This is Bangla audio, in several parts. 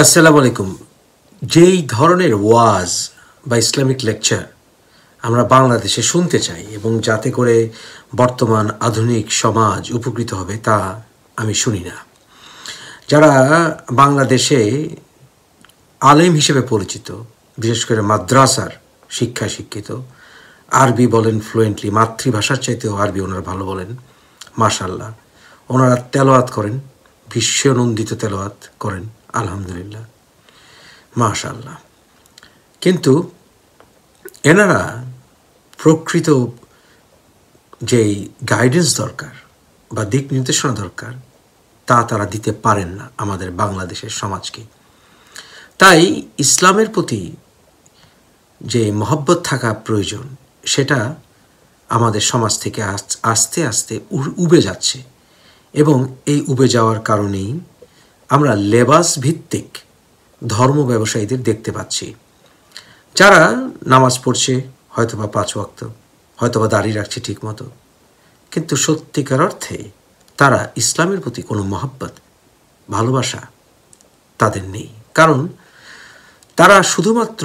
আসসালামু আলাইকুম যেই ধরনের ওয়াজ বা ইসলামিক লেকচার আমরা বাংলাদেশে শুনতে চাই এবং যাতে করে বর্তমান আধুনিক সমাজ উপকৃত হবে তা আমি শুনি না যারা বাংলাদেশে আলেম হিসেবে পরিচিত বিশেষ করে মাদ্রাসার শিক্ষা শিক্ষিত আরবি বলেন ফ্লুয়েন্টলি মাতৃভাষার চাইতেও আরবি ওনারা ভালো বলেন মাশাল্লাহ ওনারা তেলোয়াত করেন বিশ্বনন্দিত তেলোয়াত করেন আলহামদুলিল্লাহ মাশাল্লাহ কিন্তু এনারা প্রকৃত যেই গাইডেন্স দরকার বা দিক নির্দেশনা দরকার তা তারা দিতে পারেন না আমাদের বাংলাদেশের সমাজকে তাই ইসলামের প্রতি যে মহব্বত থাকা প্রয়োজন সেটা আমাদের সমাজ থেকে আস্তে আস্তে উবে যাচ্ছে এবং এই উবে যাওয়ার কারণেই আমরা লেবাস ভিত্তিক ধর্ম ব্যবসায়ীদের দেখতে পাচ্ছি যারা নামাজ পড়ছে হয়তোবা পাঁচ ওয়াক্ত হয়তোবা দাঁড়িয়ে রাখছে ঠিক মতো কিন্তু সত্যিকার অর্থে তারা ইসলামের প্রতি কোনো মহাব্বত ভালোবাসা তাদের নেই কারণ তারা শুধুমাত্র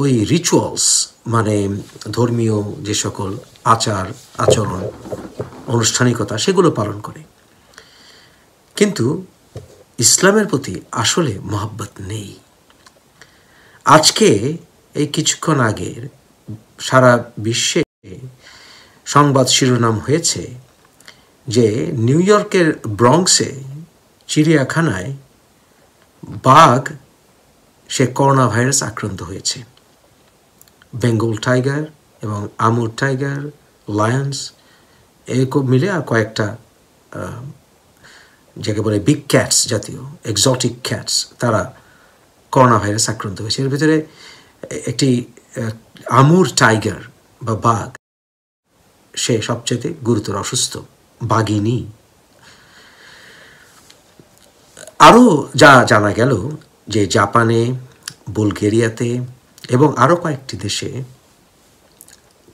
ওই রিচুয়ালস মানে ধর্মীয় যে সকল আচার আচরণ আনুষ্ঠানিকতা সেগুলো পালন করে কিন্তু ইসলামের প্রতি আসলে মহাব্বত নেই আজকে এই কিছুক্ষণ আগের সারা বিশ্বে সংবাদ শিরোনাম হয়েছে যে নিউ ইয়র্কের ব্রংসে চিড়িয়াখানায় বাঘ সে করোনা ভাইরাস আক্রান্ত হয়েছে বেঙ্গল টাইগার এবং আমুর টাইগার লায়ন্স এরকম মিলে আর কয়েকটা যাকে বলে বিগ ক্যাটস জাতীয় এক্সটিক ক্যাটস তারা করোনা ভাইরাস আক্রান্ত হয়েছে এর ভিতরে একটি আমুর টাইগার বা বাঘ সে সবচেয়ে গুরুতর অসুস্থ বাঘিনী আরও যা জানা গেল যে জাপানে বুলগেরিয়াতে এবং আরও কয়েকটি দেশে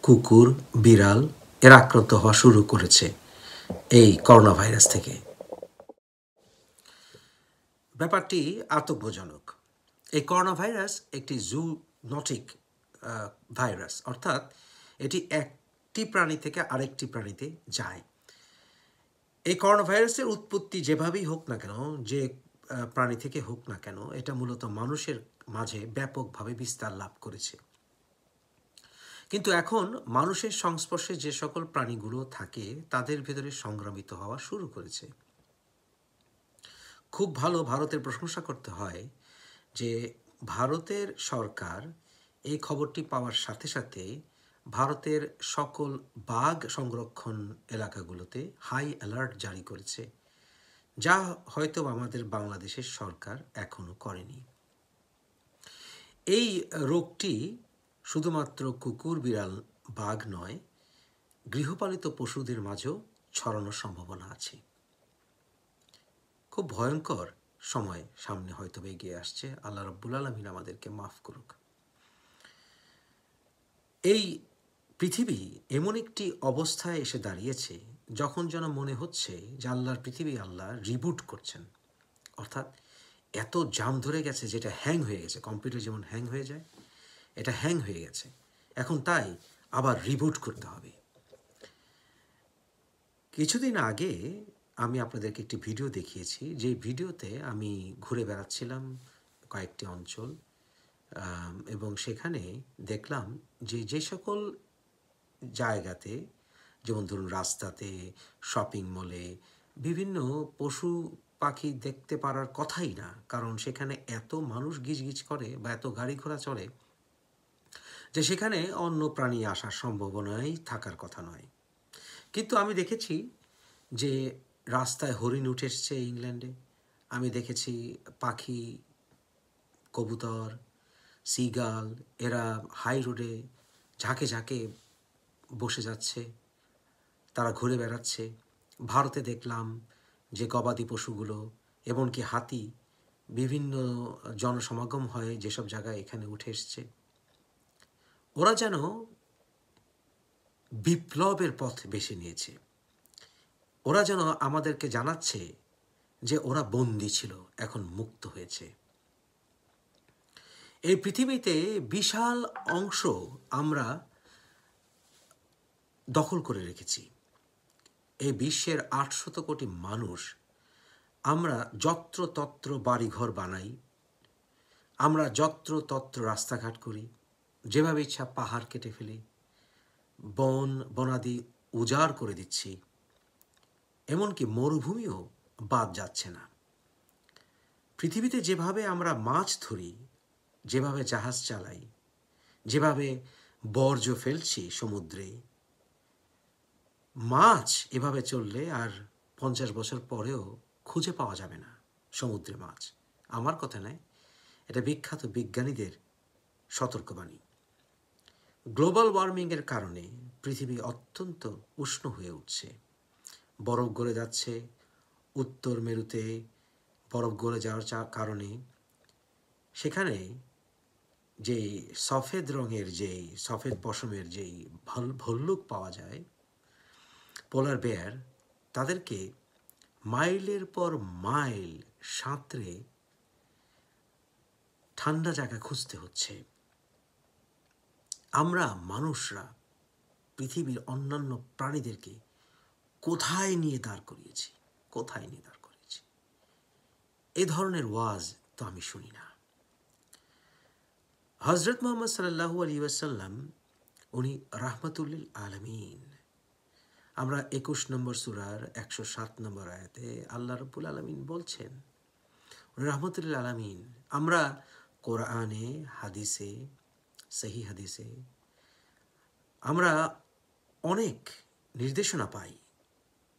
কুকুর বিড়াল এরা আক্রান্ত হওয়া শুরু করেছে এই করোনা ভাইরাস থেকে ব্যাপারটি আতঙ্কজনক এই করোনা ভাইরাস একটি জুনটিক ভাইরাস অর্থাৎ এটি একটি প্রাণী থেকে আরেকটি প্রাণীতে যায় এই করোনা ভাইরাসের উৎপত্তি যেভাবেই হোক না কেন যে প্রাণী থেকে হোক না কেন এটা মূলত মানুষের মাঝে ব্যাপকভাবে বিস্তার লাভ করেছে কিন্তু এখন মানুষের সংস্পর্শে যে সকল প্রাণীগুলো থাকে তাদের ভেতরে সংক্রামিত হওয়া শুরু করেছে খুব ভালো ভারতের প্রশংসা করতে হয় যে ভারতের সরকার এই খবরটি পাওয়ার সাথে সাথে ভারতের সকল বাঘ সংরক্ষণ এলাকাগুলোতে হাই অ্যালার্ট জারি করেছে যা হয়তো আমাদের বাংলাদেশের সরকার এখনও করেনি এই রোগটি শুধুমাত্র কুকুর বিড়াল বাঘ নয় গৃহপালিত পশুদের মাঝেও ছড়ানোর সম্ভাবনা আছে খুব ভয়ঙ্কর সময় সামনে হয়তো এগিয়ে আসছে আল্লাহ রব্বুল আলমিন আমাদেরকে মাফ করুক এই পৃথিবী এমন একটি অবস্থায় এসে দাঁড়িয়েছে যখন যেন মনে হচ্ছে যে আল্লাহর পৃথিবী আল্লাহ রিবুট করছেন অর্থাৎ এত জাম ধরে গেছে যেটা হ্যাং হয়ে গেছে কম্পিউটার যেমন হ্যাং হয়ে যায় এটা হ্যাং হয়ে গেছে এখন তাই আবার রিবুট করতে হবে কিছুদিন আগে আমি আপনাদেরকে একটি ভিডিও দেখিয়েছি যে ভিডিওতে আমি ঘুরে বেড়াচ্ছিলাম কয়েকটি অঞ্চল এবং সেখানে দেখলাম যে যে সকল জায়গাতে যেমন ধরুন রাস্তাতে শপিং মলে বিভিন্ন পশু পাখি দেখতে পারার কথাই না কারণ সেখানে এত মানুষ গিজ গিজ করে বা এত গাড়ি ঘোড়া চলে যে সেখানে অন্য প্রাণী আসার সম্ভাবনাই থাকার কথা নয় কিন্তু আমি দেখেছি যে রাস্তায় হরিণ উঠে এসছে ইংল্যান্ডে আমি দেখেছি পাখি কবুতর সিগাল এরা হাই রোডে ঝাঁকে ঝাঁকে বসে যাচ্ছে তারা ঘুরে বেড়াচ্ছে ভারতে দেখলাম যে গবাদি পশুগুলো এমনকি হাতি বিভিন্ন জনসমাগম হয় যেসব জায়গায় এখানে উঠে এসছে ওরা যেন বিপ্লবের পথ বেছে নিয়েছে ওরা যেন আমাদেরকে জানাচ্ছে যে ওরা বন্দি ছিল এখন মুক্ত হয়েছে এই পৃথিবীতে বিশাল অংশ আমরা দখল করে রেখেছি এই বিশ্বের আটশত কোটি মানুষ আমরা যত্রতত্র বাড়িঘর বানাই আমরা যত্রতত্র রাস্তাঘাট করি যেভাবে ইচ্ছা পাহাড় কেটে ফেলি বন বনাদি উজাড় করে দিচ্ছি এমনকি মরুভূমিও বাদ যাচ্ছে না পৃথিবীতে যেভাবে আমরা মাছ ধরি যেভাবে জাহাজ চালাই যেভাবে বর্জ্য ফেলছি সমুদ্রে মাছ এভাবে চললে আর পঞ্চাশ বছর পরেও খুঁজে পাওয়া যাবে না সমুদ্রে মাছ আমার কথা নয় এটা বিখ্যাত বিজ্ঞানীদের সতর্কবাণী গ্লোবাল ওয়ার্মিংয়ের কারণে পৃথিবী অত্যন্ত উষ্ণ হয়ে উঠছে বরফ গলে যাচ্ছে উত্তর মেরুতে বরফ গলে যাওয়ার কারণে সেখানে যে সফেদ রঙের যেই সফেদ পশমের যেই ভল্লুক পাওয়া যায় পোলার বেয়ার তাদেরকে মাইলের পর মাইল সাঁতরে ঠান্ডা জায়গা খুঁজতে হচ্ছে আমরা মানুষরা পৃথিবীর অন্যান্য প্রাণীদেরকে কোথায় নিয়ে দাঁড় করিয়েছি কোথায় নিয়ে দাঁড় করিয়েছি এ ধরনের ওয়াজ তো আমি শুনি না হজরত মোহাম্মদ সাল্লাহ আলী আসাল্লাম উনি রাহমাতুল্লিল আলমিন আমরা একুশ নম্বর সুরার একশো সাত নম্বর আয়াতে আল্লাহ রবুল আলমিন বলছেন উনি রহমতুল্লিল আলমিন আমরা কোরআনে হাদিসে সেহি হাদিসে আমরা অনেক নির্দেশনা পাই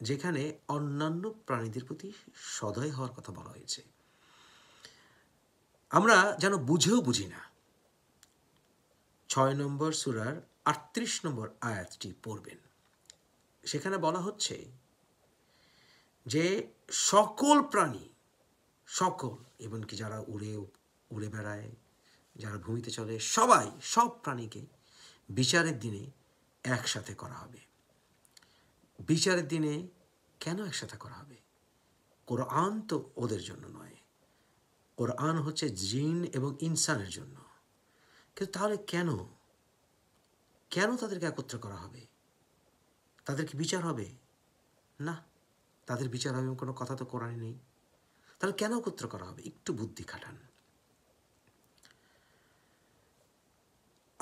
যেখানে অন্যান্য প্রাণীদের প্রতি সদয় হওয়ার কথা বলা হয়েছে আমরা যেন বুঝেও বুঝি না ছয় নম্বর সুরার আটত্রিশ নম্বর আয়াতটি পড়বেন সেখানে বলা হচ্ছে যে সকল প্রাণী সকল এমনকি যারা উড়ে উড়ে বেড়ায় যারা ভূমিতে চলে সবাই সব প্রাণীকে বিচারের দিনে একসাথে করা হবে বিচারের দিনে কেন একসাথে করা হবে কোরআন তো ওদের জন্য নয় কোরআন হচ্ছে জিন এবং ইনসানের জন্য কিন্তু তাহলে কেন কেন তাদেরকে একত্র করা হবে তাদের কি বিচার হবে না তাদের বিচার হবে কোনো কথা তো কোরআনে নেই তাহলে কেন একত্র করা হবে একটু বুদ্ধি খাটান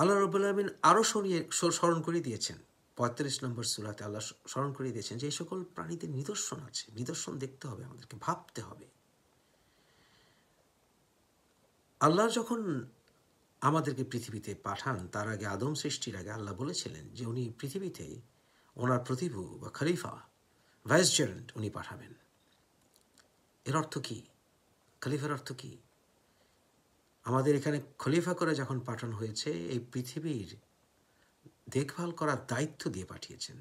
আল্লাহ রবুল্লা আরও সরিয়ে স্মরণ করিয়ে দিয়েছেন পঁয়তাল্লিশ নম্বর সুরাতে আল্লাহ স্মরণ করিয়ে দিয়েছেন যে এই সকল প্রাণীদের নিদর্শন আছে নিদর্শন দেখতে হবে আমাদেরকে ভাবতে হবে আল্লাহ যখন আমাদেরকে পৃথিবীতে পাঠান তার আগে আদম সৃষ্টির আগে আল্লাহ বলেছিলেন যে উনি পৃথিবীতে ওনার প্রতিভু বা খলিফা ভাইসজেরেন্ট উনি পাঠাবেন এর অর্থ কি খলিফার অর্থ কি আমাদের এখানে খলিফা করে যখন পাঠানো হয়েছে এই পৃথিবীর দেখভাল করার দায়িত্ব দিয়ে পাঠিয়েছেন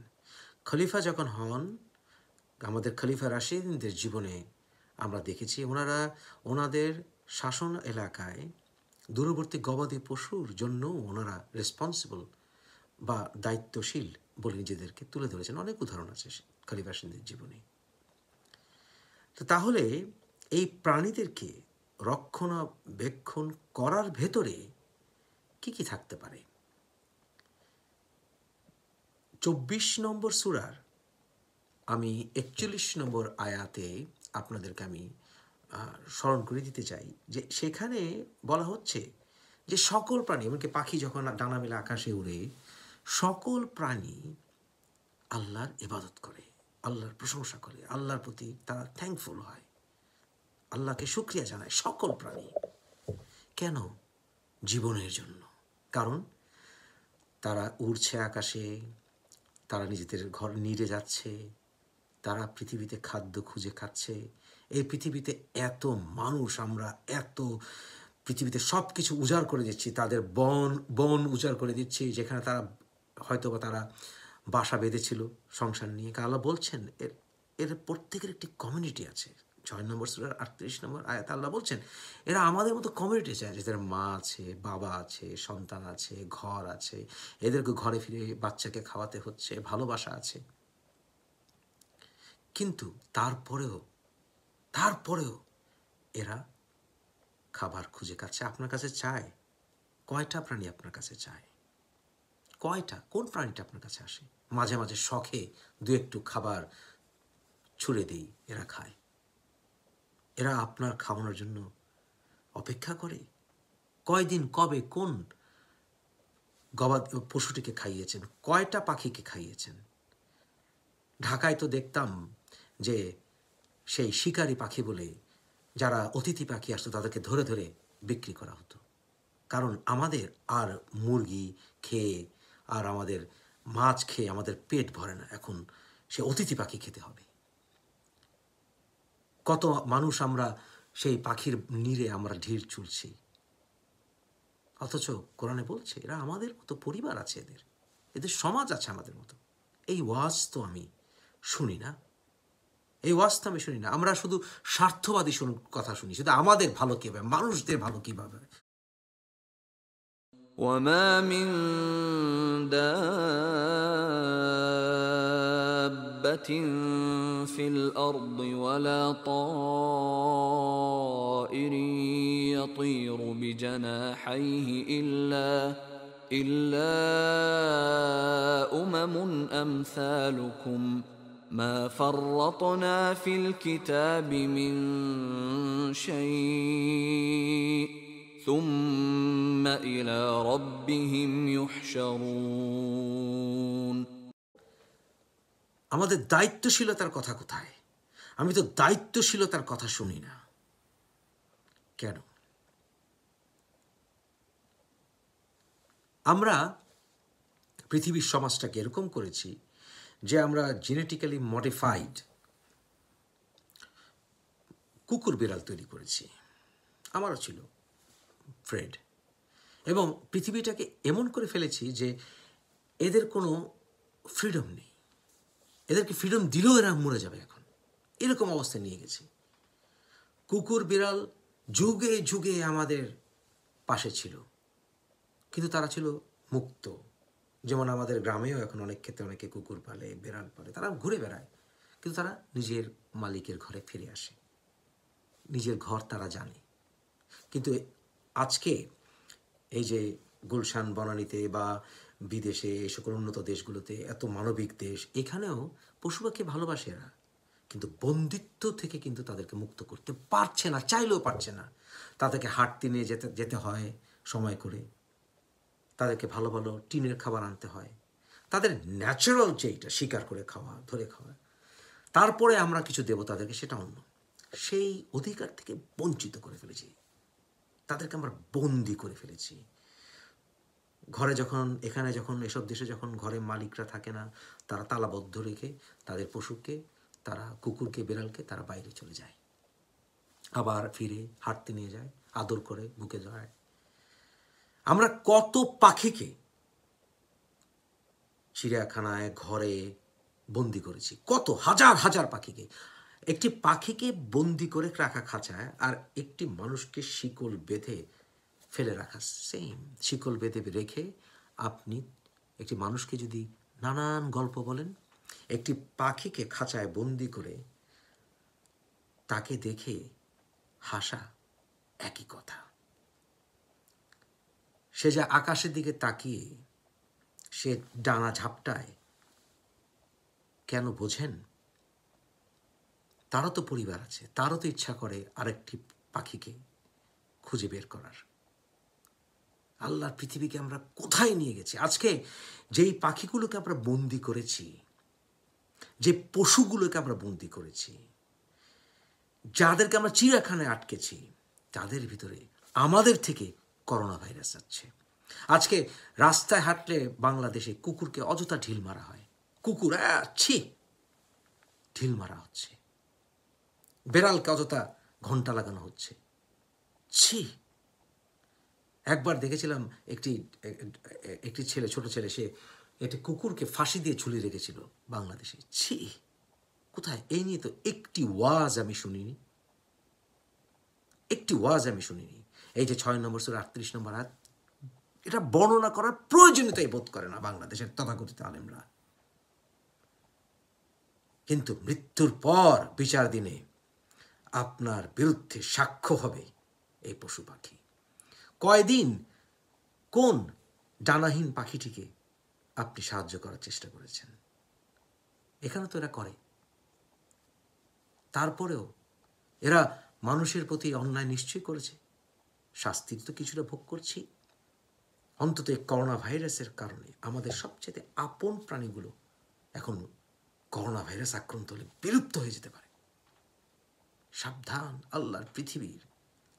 খলিফা যখন হন আমাদের খলিফা রাশিদিনদের জীবনে আমরা দেখেছি ওনারা ওনাদের শাসন এলাকায় দূরবর্তী গবাদি পশুর জন্য ওনারা রেসপন্সিবল বা দায়িত্বশীল বলে নিজেদেরকে তুলে ধরেছেন অনেক উদাহরণ আছে খলিফা রাশিদের জীবনে তো তাহলে এই প্রাণীদেরকে রক্ষণাবেক্ষণ করার ভেতরে কি কি থাকতে পারে চব্বিশ নম্বর সুরার আমি একচল্লিশ নম্বর আয়াতে আপনাদেরকে আমি স্মরণ করে দিতে চাই যে সেখানে বলা হচ্ছে যে সকল প্রাণী এমনকি পাখি যখন ডানা মেলা আকাশে উড়ে সকল প্রাণী আল্লাহর ইবাদত করে আল্লাহর প্রশংসা করে আল্লাহর প্রতি তারা থ্যাঙ্কফুল হয় আল্লাহকে সুক্রিয়া জানায় সকল প্রাণী কেন জীবনের জন্য কারণ তারা উড়ছে আকাশে তারা নিজেদের ঘর নিড়ে যাচ্ছে তারা পৃথিবীতে খাদ্য খুঁজে খাচ্ছে এই পৃথিবীতে এত মানুষ আমরা এত পৃথিবীতে সব কিছু উজাড় করে দিচ্ছি তাদের বন বন উজাড় করে দিচ্ছি যেখানে তারা হয়তো বা তারা বাসা বেঁধেছিল সংসার নিয়ে কালা বলছেন এর এর প্রত্যেকের একটি কমিউনিটি আছে ছয় নম্বর সুরার আটত্রিশ নম্বর আয়াত আল্লাহ বলছেন এরা আমাদের মতো কমিউনিটি চায় যাদের মা আছে বাবা আছে সন্তান আছে ঘর আছে এদেরকে ঘরে ফিরে বাচ্চাকে খাওয়াতে হচ্ছে ভালোবাসা আছে কিন্তু তারপরেও তারপরেও এরা খাবার খুঁজে কাছে আপনার কাছে চায় কয়টা প্রাণী আপনার কাছে চায় কয়টা কোন প্রাণীটা আপনার কাছে আসে মাঝে মাঝে শখে দু একটু খাবার ছুড়ে দিই এরা খায় এরা আপনার খাওয়ানোর জন্য অপেক্ষা করে কয়দিন কবে কোন গবাদ পশুটিকে খাইয়েছেন কয়টা পাখিকে খাইয়েছেন ঢাকায় তো দেখতাম যে সেই শিকারি পাখি বলে যারা অতিথি পাখি আসতো তাদেরকে ধরে ধরে বিক্রি করা হতো কারণ আমাদের আর মুরগি খেয়ে আর আমাদের মাছ খেয়ে আমাদের পেট ভরে না এখন সে অতিথি পাখি খেতে হবে কত মানুষ আমরা সেই পাখির নীরে আমরা ঢিল চুলছি অথচ কোরআনে বলছে এরা আমাদের মতো পরিবার আছে এদের এদের সমাজ আছে আমাদের মতো এই ওয়াজ তো আমি শুনি না এই ওয়াজ তো আমি শুনি না আমরা শুধু স্বার্থবাদী শুন কথা শুনি শুধু আমাদের ভালো কীভাবে মানুষদের ভালো কীভাবে وما من دار في الارض ولا طائر يطير بجناحيه الا الا امم امثالكم ما فرطنا في الكتاب من شيء ثم الى ربهم يحشرون আমাদের দায়িত্বশীলতার কথা কোথায় আমি তো দায়িত্বশীলতার কথা শুনি না কেন আমরা পৃথিবীর সমাজটাকে এরকম করেছি যে আমরা জেনেটিক্যালি মডিফাইড কুকুর বিড়াল তৈরি করেছি আমারও ছিল ফ্রেড এবং পৃথিবীটাকে এমন করে ফেলেছি যে এদের কোনো ফ্রিডম নেই এদেরকে ফ্রিডম দিলেও এরা মরে যাবে এখন এরকম অবস্থায় নিয়ে গেছে কুকুর বিড়াল যুগে যুগে আমাদের পাশে ছিল কিন্তু তারা ছিল মুক্ত যেমন আমাদের গ্রামেও এখন অনেক ক্ষেত্রে অনেকে কুকুর পালে বিড়াল পালে তারা ঘুরে বেড়ায় কিন্তু তারা নিজের মালিকের ঘরে ফিরে আসে নিজের ঘর তারা জানে কিন্তু আজকে এই যে গুলশান বনানীতে বা বিদেশে এই সকল উন্নত দেশগুলোতে এত মানবিক দেশ এখানেও পশু পাখি ভালোবাসে এরা কিন্তু বন্দিত্ব থেকে কিন্তু তাদেরকে মুক্ত করতে পারছে না চাইলেও পারছে না তাদেরকে হাঁটতে নিয়ে যেতে যেতে হয় সময় করে তাদেরকে ভালো ভালো টিনের খাবার আনতে হয় তাদের ন্যাচারাল যেইটা শিকার করে খাওয়া ধরে খাওয়া তারপরে আমরা কিছু দেব তাদেরকে সেটা অন্য সেই অধিকার থেকে বঞ্চিত করে ফেলেছি তাদেরকে আমরা বন্দি করে ফেলেছি ঘরে যখন এখানে যখন এসব দেশে যখন ঘরে মালিকরা থাকে না তারা তালাবদ্ধ রেখে তাদের পশুকে তারা কুকুরকে বেড়ালকে তারা বাইরে চলে যায় আবার ফিরে হাঁটতে নিয়ে যায় আদর করে বুকে ধরায় আমরা কত পাখিকে চিড়িয়াখানায় ঘরে বন্দি করেছি কত হাজার হাজার পাখিকে একটি পাখিকে বন্দি করে রাখা খাঁচায় আর একটি মানুষকে শিকল বেঁধে ফেলে রাখা সেম শিকল বেঁধে রেখে আপনি একটি মানুষকে যদি নানান গল্প বলেন একটি পাখিকে খাঁচায় বন্দি করে তাকে দেখে হাসা একই কথা সে যা আকাশের দিকে তাকিয়ে সে ডানা ঝাপটায় কেন বোঝেন তারও তো পরিবার আছে তারও তো ইচ্ছা করে আরেকটি পাখিকে খুঁজে বের করার আল্লাহর পৃথিবীকে আমরা কোথায় নিয়ে গেছি আজকে যেই পাখিগুলোকে আমরা বন্দি করেছি যে পশুগুলোকে আমরা বন্দি করেছি যাদেরকে আমরা চিড়াখানে আটকেছি তাদের ভিতরে আমাদের থেকে করোনা ভাইরাস আসছে আজকে রাস্তায় হাঁটলে বাংলাদেশে কুকুরকে অযথা ঢিল মারা হয় কুকুর ছি ঢিল মারা হচ্ছে বেড়ালকে অযথা ঘন্টা লাগানো হচ্ছে ছি একবার দেখেছিলাম একটি একটি ছেলে ছোট ছেলে সে একটি কুকুরকে ফাঁসি দিয়ে ঝুলিয়ে রেখেছিল বাংলাদেশে ছি কোথায় এই নিয়ে তো একটি ওয়াজ আমি শুনিনি একটি ওয়াজ আমি শুনিনি এই যে ছয় নম্বর সুর আটত্রিশ নম্বর হাত এটা বর্ণনা করার প্রয়োজনীয়তাই বোধ করে না বাংলাদেশের তথাকথিত আলেমরা কিন্তু মৃত্যুর পর বিচার দিনে আপনার বিরুদ্ধে সাক্ষ্য হবে এই পশু পাখি কয়দিন কোন ডানাহীন পাখিটিকে আপনি সাহায্য করার চেষ্টা করেছেন এখানে তো এরা করে তারপরেও এরা মানুষের প্রতি অন্যায় নিশ্চয় করেছে শাস্তির তো কিছুটা ভোগ করছি অন্তত এই করোনা ভাইরাসের কারণে আমাদের সবচেয়ে আপন প্রাণীগুলো এখন করোনা ভাইরাস আক্রান্ত হলে বিলুপ্ত হয়ে যেতে পারে সাবধান আল্লাহর পৃথিবীর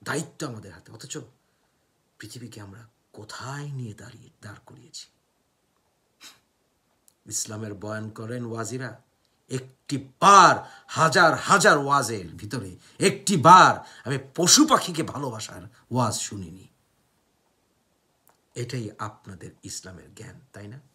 দায়িত্ব আমাদের হাতে অথচ পৃথিবীকে আমরা কোথায় নিয়ে দাঁড়িয়ে দাঁড় করিয়েছি ইসলামের বয়ান করেন ওয়াজিরা একটি বার হাজার হাজার ওয়াজের ভিতরে একটি বার আমি পশু পাখিকে ভালোবাসার ওয়াজ শুনিনি এটাই আপনাদের ইসলামের জ্ঞান তাই না